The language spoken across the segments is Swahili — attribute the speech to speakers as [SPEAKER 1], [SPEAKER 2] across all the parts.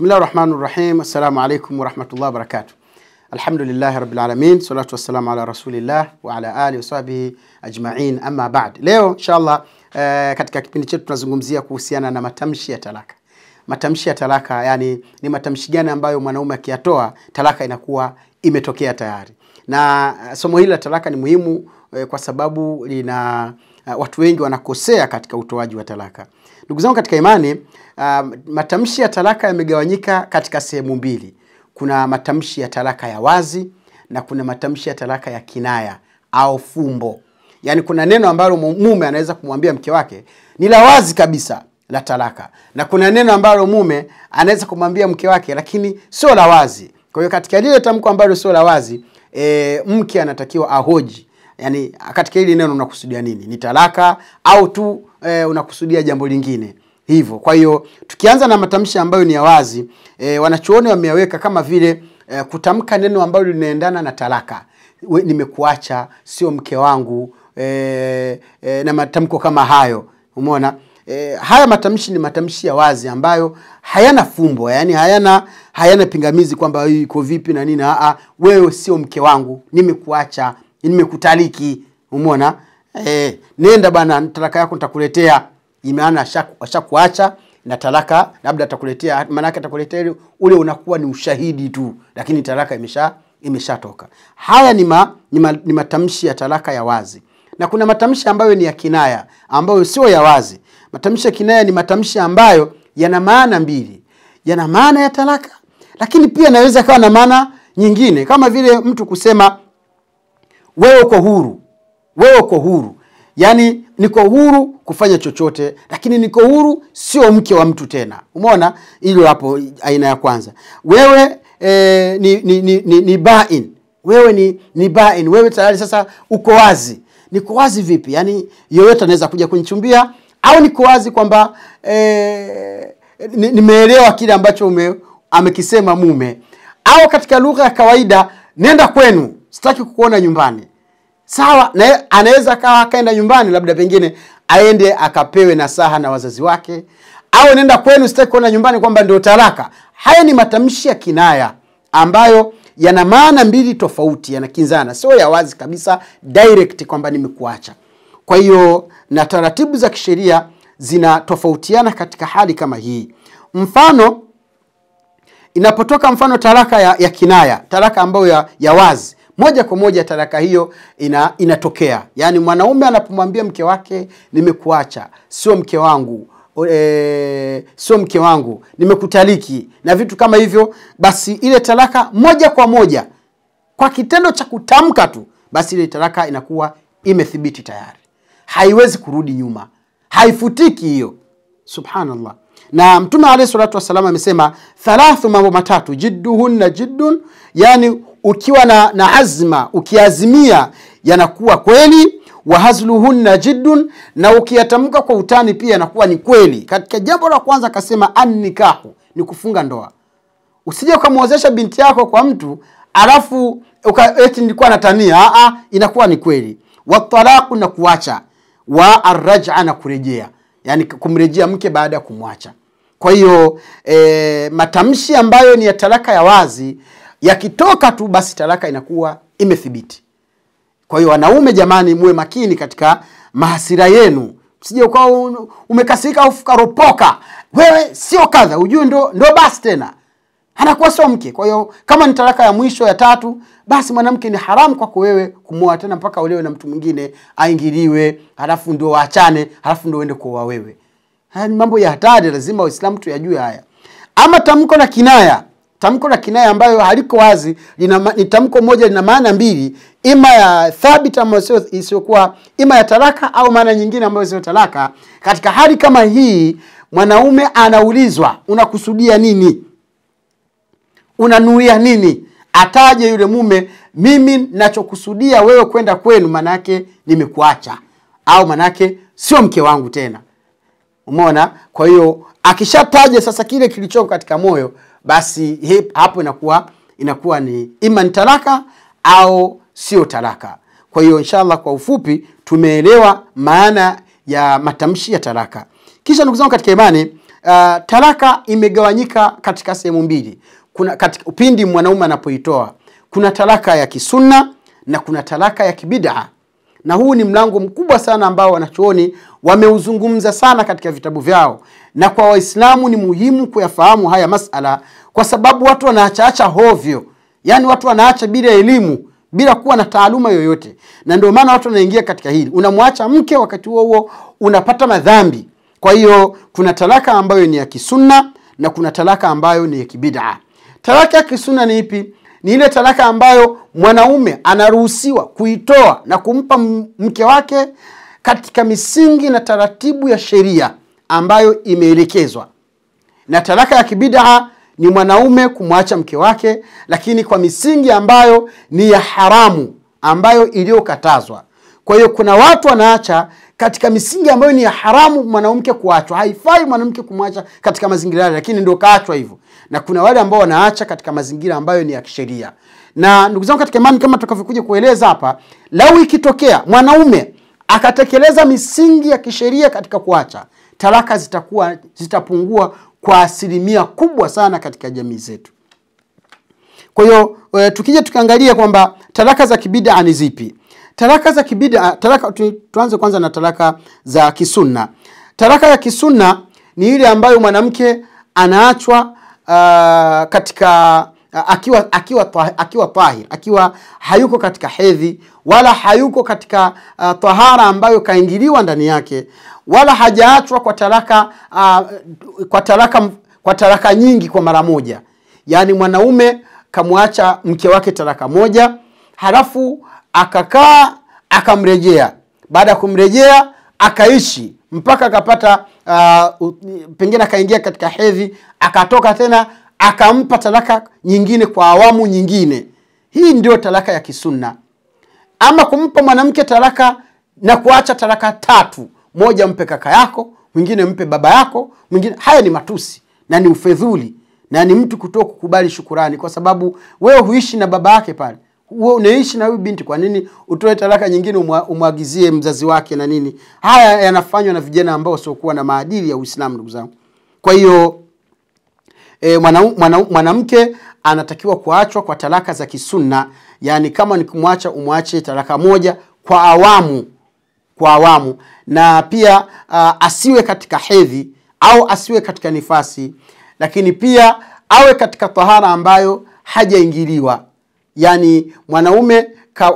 [SPEAKER 1] Bismillah rahmani rahim. Assalamu alaikum warahmatullah wabarakatuh. Alhamdulillahi rabilalamin alamin, salatu wassalamu ala rasulillah wa ala alihi wasahbihi ajmain, amma ba'd. Leo inshallah eh, katika kipindi chetu tunazungumzia kuhusiana na matamshi ya talaka. Matamshi ya talaka, yani ni matamshi gani ambayo mwanaume akiyatoa talaka inakuwa imetokea tayari, na eh, somo hili la talaka ni muhimu eh, kwa sababu lina eh, watu wengi wanakosea katika utoaji wa talaka. Ndugu zangu katika imani, uh, matamshi ya talaka yamegawanyika katika sehemu mbili. Kuna matamshi ya talaka ya wazi na kuna matamshi ya talaka ya kinaya au fumbo. Yaani kuna neno ambalo mume anaweza kumwambia mke wake ni la wazi kabisa la talaka, na kuna neno ambalo mume anaweza kumwambia mke wake lakini sio la wazi. Kwa hiyo katika lile tamko ambalo sio la wazi e, mke anatakiwa ahoji, yaani katika hili neno unakusudia nini, ni talaka au tu e, unakusudia jambo lingine hivyo. Kwa hiyo tukianza na matamshi ambayo ni ya wazi e, wanachuoni wameyaweka kama vile e, kutamka neno ambalo linaendana na talaka, nimekuacha, sio mke wangu e, e, na matamko kama hayo, umeona. E, haya matamshi ni matamshi ya wazi ambayo hayana fumbo, yani hayana hayana pingamizi kwamba iko vipi na nini. wewe sio mke wangu, nimekuacha, nimekutaliki, umeona eh, nenda bana, talaka yako nitakuletea. imeana ashakuacha na talaka, labda atakuletea, maana yake atakuletea ule, unakuwa ni ushahidi tu, lakini talaka imesha imeshatoka. Haya ni, ma, ni, ma, ni matamshi ya talaka ya wazi, na kuna matamshi ambayo ni ya kinaya ambayo sio ya wazi. Matamshi ya kinaya ni matamshi ambayo yana maana mbili, yana maana ya talaka, lakini pia naweza kawa na maana nyingine, kama vile mtu kusema wewe uko huru wewe uko huru yaani niko huru kufanya chochote lakini niko huru sio mke wa mtu tena umeona hilo hapo aina ya kwanza wewe e, ni, ni, ni, ni, ni bain wewe ni, ni bain wewe tayari sasa uko wazi niko wazi vipi yaani yoyote anaweza kuja kunichumbia au niko wazi kwamba e, nimeelewa kile ambacho ume, amekisema mume au katika lugha ya kawaida nenda kwenu sitaki kukuona nyumbani sawa na anaweza kawa akaenda nyumbani labda pengine aende akapewe nasaha na wazazi wake au nenda kwenu sitaki kuona nyumbani kwamba ndio talaka haya ni matamshi ya kinaya ambayo yana maana mbili tofauti yanakinzana sio ya wazi kabisa direct kwamba nimekuacha kwa hiyo na taratibu za kisheria zinatofautiana katika hali kama hii mfano inapotoka mfano talaka ya, ya kinaya talaka ambayo ya, ya wazi moja kwa moja talaka hiyo ina, inatokea. Yaani mwanaume anapomwambia mke wake nimekuacha, sio mke wangu e, sio mke wangu, nimekutaliki na vitu kama hivyo, basi ile talaka moja kwa moja kwa kitendo cha kutamka tu, basi ile talaka inakuwa imethibiti tayari, haiwezi kurudi nyuma, haifutiki hiyo. Subhanallah. Na Mtume alayhi salatu wassalam amesema thalathu, mambo matatu, jidduhunna jiddun, yani ukiwa na, na azma ukiazimia yanakuwa kweli wahazluhunna jiddun na ukiyatamka kwa utani pia yanakuwa ni kweli katika jambo la kwanza akasema annikahu ni kufunga ndoa usije ukamwozesha binti yako kwa mtu alafu eti nilikuwa natania -a, inakuwa ni kweli watalaku na kuacha wa arraja na kurejea yani kumrejea mke baada ya kumwacha kwa hiyo e, matamshi ambayo ni ya talaka ya wazi yakitoka tu basi talaka inakuwa imethibiti. Kwa hiyo wanaume, jamani, muwe makini katika mahasira yenu, sije ukawa umekasirika au ukaropoka, wewe sio kadha, ujue ndo, ndo basi tena anakuwa sio mke. Kwa hiyo kama ni talaka ya mwisho ya tatu, basi mwanamke ni haramu kwako wewe kumoa tena mpaka ulewe na mtu mwingine aingiliwe, halafu ndio waachane, halafu ndio uende kuoa wewe. Haya ni mambo ya hatari, lazima Waislamu tuyajue haya. Ama tamko na kinaya tamko la kinaya ambayo haliko wazi ni tamko moja lina maana mbili, ima ya thabit ambayo isiyokuwa, ima ya talaka au maana nyingine ambayo sio talaka. Katika hali kama hii, mwanaume anaulizwa unakusudia nini? Unanuia nini? Ataje yule mume, mimi nachokusudia wewe kwenda kwenu, manake nimekuacha, au manake sio mke wangu tena. Umeona? Kwa hiyo akishataja sasa kile kilichoko katika moyo basi hip, hapo inakuwa inakuwa ni iman talaka au sio talaka. Kwa hiyo inshallah, kwa ufupi tumeelewa maana ya matamshi ya talaka. Kisha ndugu zangu katika imani, uh, talaka imegawanyika katika sehemu mbili. Kuna katika upindi mwanaume anapoitoa, kuna talaka ya kisunna na kuna talaka ya kibid'a, na huu ni mlango mkubwa sana ambao wanachuoni wameuzungumza sana katika vitabu vyao, na kwa Waislamu ni muhimu kuyafahamu haya masala, kwa sababu watu wanaachaacha hovyo, yani watu wanaacha bila elimu bila kuwa na taaluma yoyote, na ndio maana watu wanaingia katika hili. Unamwacha mke, wakati huo huo unapata madhambi. Kwa hiyo kuna talaka ambayo ni ya kisunna na kuna talaka ambayo ni ya kibid'a. Talaka ya kisunna ni ipi? Ni ile talaka ambayo mwanaume anaruhusiwa kuitoa na kumpa mke wake katika misingi na taratibu ya sheria ambayo imeelekezwa. Na talaka ya kibidaa ni mwanaume kumwacha mke wake, lakini kwa misingi ambayo ni ya haramu, ambayo iliyokatazwa. Kwa hiyo kuna watu wanaacha katika misingi ambayo ni ya haramu mwanamke kuachwa. Haifai mwanamke kumwacha katika mazingira yale, lakini ndio kaachwa hivyo. Na kuna wale ambao wanaacha katika mazingira ambayo ni ya kisheria. Na ndugu zangu katika imani, kama tutakavyokuja kueleza hapa, lau ikitokea mwanaume akatekeleza misingi ya kisheria katika kuacha, talaka zitakuwa zitapungua kwa asilimia kubwa sana katika jamii zetu. Kwa hiyo e, tukija tukiangalia kwamba talaka za kibida ni zipi? Talaka za kibida, talaka tu, tuanze kwanza na talaka za kisunna. Talaka ya kisunna ni ile ambayo mwanamke anaachwa uh, katika akiwa akiwa akiwa tahir akiwa hayuko katika hedhi wala hayuko katika uh, tahara ambayo kaingiliwa ndani yake wala hajaachwa kwa taraka uh, kwa taraka kwa taraka nyingi kwa mara moja yaani mwanaume kamwacha mke wake taraka moja halafu akakaa akamrejea baada ya kumrejea akaishi mpaka akapata uh, pengine akaingia katika hedhi akatoka tena akampa talaka nyingine kwa awamu nyingine hii ndio talaka ya kisunna ama kumpa mwanamke talaka na kuacha talaka tatu moja mpe kaka yako mwingine mpe baba yako mwingine haya ni matusi na ni ufedhuli na ni mtu kuto kukubali shukurani kwa sababu wewe huishi na baba yake pale wewe unaishi na huyu binti kwa nini utoe talaka nyingine umwagizie mzazi wake na nini haya yanafanywa na vijana ambao wasiokuwa na maadili ya uislamu ndugu zangu kwa hiyo e, mwanamke mwana, mwana anatakiwa kuachwa kwa talaka za kisunna, yani kama ni kumwacha umwache talaka moja kwa awamu, kwa awamu, na pia uh, asiwe katika hedhi au asiwe katika nifasi, lakini pia awe katika tahara ambayo hajaingiliwa, yani mwanaume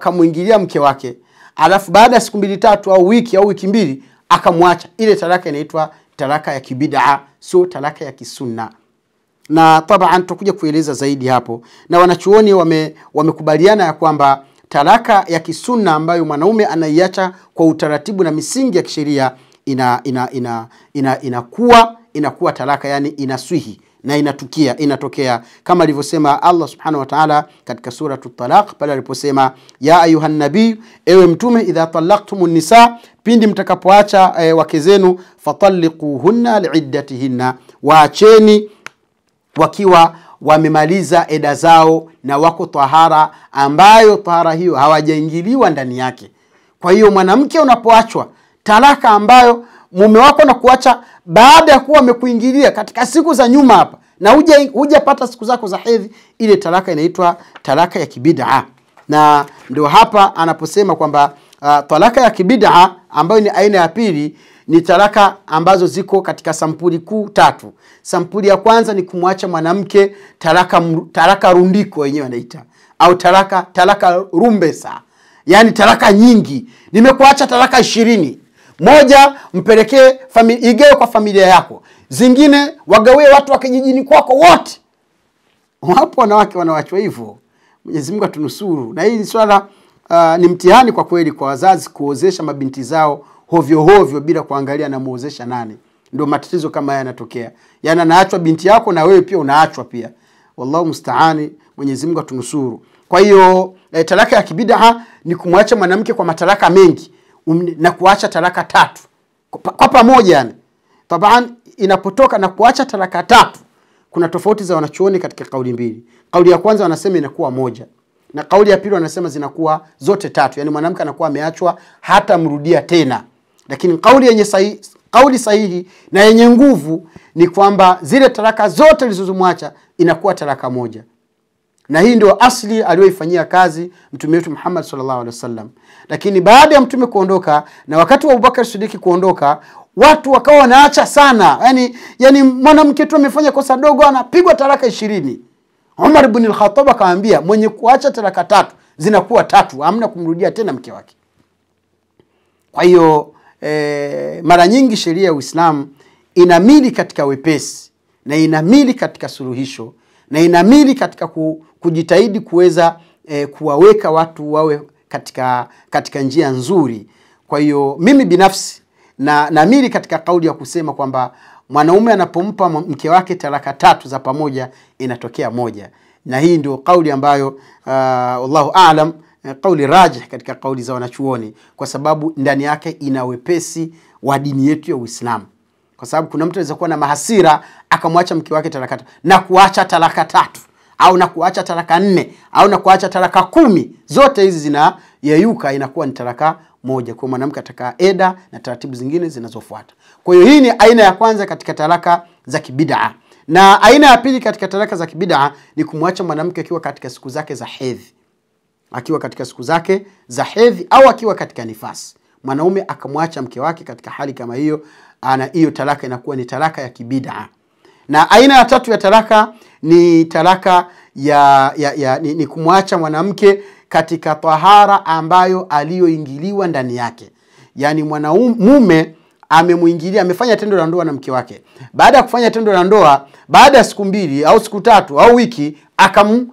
[SPEAKER 1] kamwingilia mke wake, alafu baada ya siku mbili tatu au wiki au wiki mbili akamwacha, ile talaka inaitwa talaka ya kibidaa, sio talaka ya kisunna na taban tutakuja kueleza zaidi hapo na wanachuoni wame, wamekubaliana ya kwamba talaka ya kisunna ambayo mwanaume anaiacha kwa utaratibu na misingi ya kisheria ina ina ina ina inakuwa inakuwa talaka yani inaswihi na inatukia inatokea kama alivyosema allah subhanahu ta'ala katika at talaq pale aliposema ya ayuhan nabii ewe mtume idha talaktum nisa pindi mtakapoacha e, wake zenu fatalliquhunna liiddatihinna waacheni wakiwa wamemaliza eda zao na wako tahara ambayo tahara hiyo hawajaingiliwa ndani yake kwa hiyo mwanamke unapoachwa talaka ambayo mume wako na kuacha baada ya kuwa amekuingilia katika siku za nyuma hapa na hujapata siku zako za hedhi ile talaka inaitwa talaka ya kibidaa na ndio hapa anaposema kwamba uh, talaka ya kibidaa ambayo ni aina ya pili ni talaka ambazo ziko katika sampuli kuu tatu. Sampuli ya kwanza ni kumwacha mwanamke talaka, talaka rundiko wenyewe wanaita au talaka, talaka rumbesa, yaani talaka nyingi. Nimekuacha talaka ishirini, moja mpelekee fami, igewe kwa familia yako, zingine wagawie watu wa kijijini kwako wote. Wapo wanawake wanawachwa hivyo. Mwenyezi Mungu atunusuru. Na hii swala uh, ni mtihani kwa kweli kwa wazazi kuozesha mabinti zao hovyo hovyo bila kuangalia anamuozesha nani ndio matatizo kama haya yanatokea yaani anaachwa binti yako na wewe pia unaachwa pia wallahu mustaani mwenyezi mungu atunusuru kwa hiyo e, talaka ya kibidaa ni kumwacha mwanamke kwa matalaka mengi um, na kuacha talaka tatu kwa, kwa pamoja yani taban inapotoka na kuacha talaka tatu kuna tofauti za wanachuoni katika kauli mbili kauli ya kwanza wanasema inakuwa moja na kauli ya pili wanasema zinakuwa zote tatu yani mwanamke anakuwa ameachwa hata mrudia tena lakini kauli yenye sahihi, kauli sahihi na yenye nguvu ni kwamba zile taraka zote zilizomwacha inakuwa taraka moja na hii ndio asli aliyoifanyia kazi mtume wetu Muhammad sallallahu alaihi wasallam. Lakini baada ya mtume kuondoka na wakati wa Abubakar Sidiki kuondoka, watu wakawa wanaacha sana, yani, yani mwanamke tu amefanya kosa dogo anapigwa taraka ishirini. Umar bin al-Khattab akamwambia mwenye kuacha taraka tatu zinakuwa tatu, hamna kumrudia tena mke wake. Kwa hiyo eh, mara nyingi sheria ya Uislamu inamili katika wepesi na inamili katika suluhisho na inamili katika ku, kujitahidi kuweza eh, kuwaweka watu wawe katika, katika njia nzuri. Kwa hiyo mimi binafsi na namili katika kauli ya kusema kwamba mwanaume anapompa mke wake talaka tatu za pamoja inatokea moja, na hii ndio kauli ambayo uh, wallahu aalam Eh, kauli rajih katika kauli za wanachuoni, kwa sababu ndani yake ina wepesi wa dini yetu ya Uislamu, kwa sababu kuna mtu anaweza kuwa na mahasira akamwacha mke wake talaka na kuacha talaka tatu au na kuacha talaka nne au na kuacha talaka kumi. Zote hizi zinayeyuka, inakuwa ni talaka moja kwa mwanamke ataka eda na taratibu zingine zinazofuata. Kwa hiyo hii ni aina ya kwanza katika talaka za kibidaa, na aina ya pili katika talaka za kibidaa ni kumwacha mwanamke akiwa katika siku zake za hedhi akiwa katika siku zake za hedhi au akiwa katika nifasi, mwanaume akamwacha mke wake katika hali kama hiyo, ana hiyo talaka inakuwa ni talaka ya kibidaa. Na aina ya tatu ya talaka ni talaka ya, ya, ya ni, ni kumwacha mwanamke katika tahara ambayo aliyoingiliwa ndani yake, yaani mwanamume amemuingilia amefanya tendo la ndoa na mke wake. Baada ya kufanya tendo la ndoa, baada ya siku mbili au siku tatu au wiki,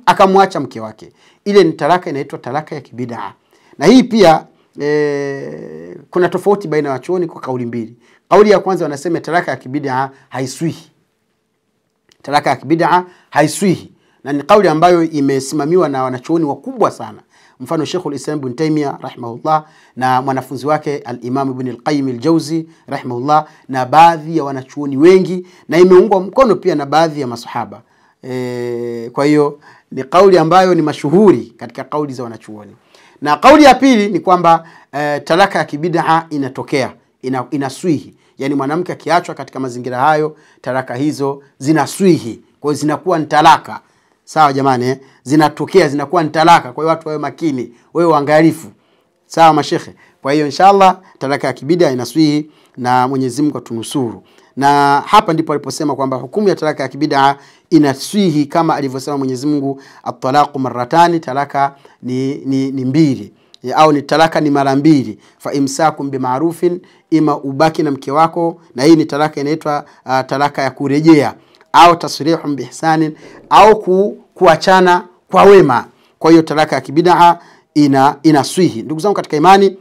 [SPEAKER 1] akamwacha mke wake ile ni talaka inaitwa talaka ya kibidaa. Na hii pia e, kuna tofauti baina ya wachuoni kwa kauli mbili. Kauli ya kwanza wanasema talaka ya kibidaa haiswihi, talaka ya kibidaa haiswihi, na ni kauli ambayo imesimamiwa na wanachuoni wakubwa sana mfano Sheikhul Islam Ibn Taymiyyah rahimahullah na mwanafunzi wake Al-Imam Ibn Al-Qayyim al rahimahullah na baadhi ya wanachuoni wengi, na imeungwa mkono pia na baadhi ya masahaba e, kwa hiyo ni kauli ambayo ni mashuhuri katika kauli za wanachuoni. Na kauli ya pili ni kwamba e, talaka ya kibidaa inatokea ina, inaswihi, yaani mwanamke akiachwa katika mazingira hayo, talaka hizo zinaswihi, kwa hiyo zinakuwa ni talaka. Sawa jamani, eh? zinatokea zinakuwa ni talaka. Kwa hiyo watu wawe makini, wawe waangalifu. Sawa mashekhe. Kwa hiyo inshallah talaka ya kibidaa inaswihi na Mwenyezi Mungu atunusuru na hapa ndipo aliposema kwamba hukumu ya talaka ya kibidaa inaswihi kama alivyosema Mwenyezi Mungu, atalaqu maratani, talaka ni, ni, ni mbili au ni talaka ni mara mbili, fa imsakum bimarufin, ima ubaki na mke wako, na hii ni talaka inaitwa uh, talaka ya kurejea, au tasrihun bihsanin, au ku, kuachana kwa wema. Kwa hiyo talaka ya kibidaa ina inaswihi. Ndugu zangu katika imani,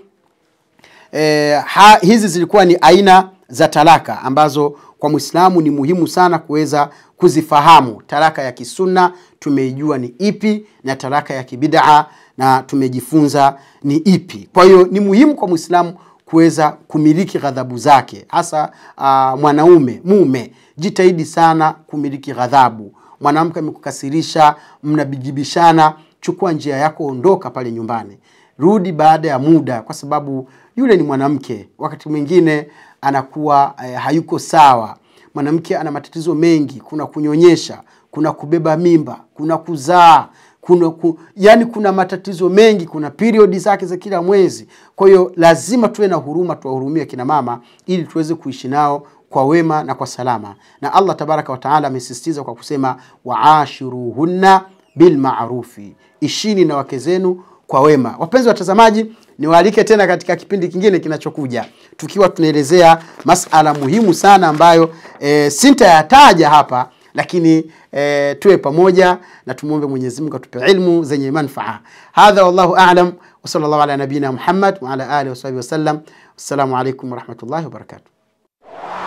[SPEAKER 1] eh, ha, hizi zilikuwa ni aina za talaka ambazo kwa mwislamu ni muhimu sana kuweza kuzifahamu talaka ya kisunna tumeijua ni ipi na talaka ya kibidaa na tumejifunza ni ipi kwa hiyo ni muhimu kwa mwislamu kuweza kumiliki ghadhabu zake hasa uh, mwanaume mume jitahidi sana kumiliki ghadhabu mwanamke amekukasirisha mnabijibishana chukua njia yako ondoka pale nyumbani rudi baada ya muda kwa sababu yule ni mwanamke wakati mwingine anakuwa eh, hayuko sawa. Mwanamke ana matatizo mengi, kuna kunyonyesha, kuna kubeba mimba, kuna kuzaa, kuna ku, yani kuna matatizo mengi, kuna period zake za kila mwezi. Kwa hiyo lazima tuwe na huruma, tuwahurumie kina mama ili tuweze kuishi nao kwa wema na kwa salama. Na Allah tabaraka wa taala amesisitiza kwa kusema waashiruhunna bilmarufi, ishini na wake zenu kwa wema. Wapenzi watazamaji, niwaalike tena katika kipindi kingine kinachokuja, tukiwa tunaelezea masala muhimu sana ambayo e, sintayataja hapa lakini e, tuwe pamoja na tumwombe Mwenyezi Mungu atupe ilmu zenye manfaa. Hadha wallahu a'lam wa sallallahu ala nabina Muhammad wa ala alihi wa sahbihi wasallam. Wassalamu alaikum warahmatullahi wabarakatuh.